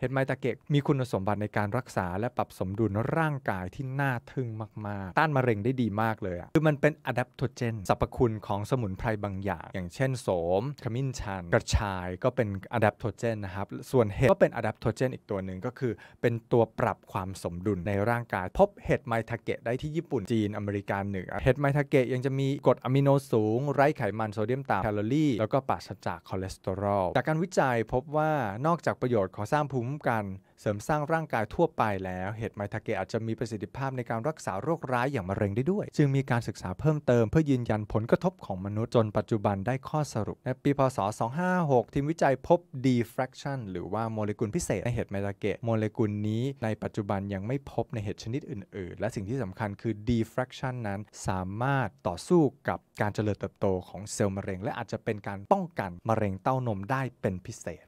เห็ดไมตาเกะมีคุณสมบัติในการรักษา และปรับสมดุลร่างกายที่น่าทึ่งมาก ๆ ต้านมะเร็งได้ดีมากเลยอะคือมันเป็นอะดัปโทเจนสรรพคุณของสมุนไพรบางอย่าง อย่างเช่นโสมขมิ้นชัน กระชายก็เป็นอะดัปโทเจนนะครับ ส่วนเห็ดก็เป็นอะดัปโทเจนอีกตัวหนึ่งก็คือเป็นตัวปรับความสมดุลในร่างกาย พบเห็ดไมตาเกะได้ที่ญี่ปุ่นจีนอเมริกาเหนือเห็ดไมตาเกะยังจะมีกรดอะมิโนสูงไร้ไขมันโซเดียมต่ำแคลอรี่แล้วก็ปราศจากคอเลสเตอรอลจากการวิจัยพบว่านอกจากประโยชน์ของสร้างภูมิ้มกันเสริมสร้างร่างกายทั่วไปแล้วเห็ดไมทาเกะอาจจะมีประสิทธิภาพในการรักษาโรคร้ายอย่างมะเร็งได้ด้วย จึงมีการศึกษาเพิ่มเติมเพื่อยืนยันผลกระทบของมนุษย์ จนปัจจุบันได้ข้อสรุปในปีพศ256 ทีมวิจัยพบ diffraction หรือว่าโมเลกุลพิเศษในเห็ดไมทาเกะโมเลกุลนี้ในปัจจุบันยังไม่พบในเห็ดชนิดอื่น ๆ และสิ่งที่สำคัญคือ diffraction นั้น สามารถต่อสู้กับการเจริญเติบโตของเซลล์มะเร็ง และอาจจะเป็นการป้องกันมะเร็งเต้านมได้เป็นพิเศษ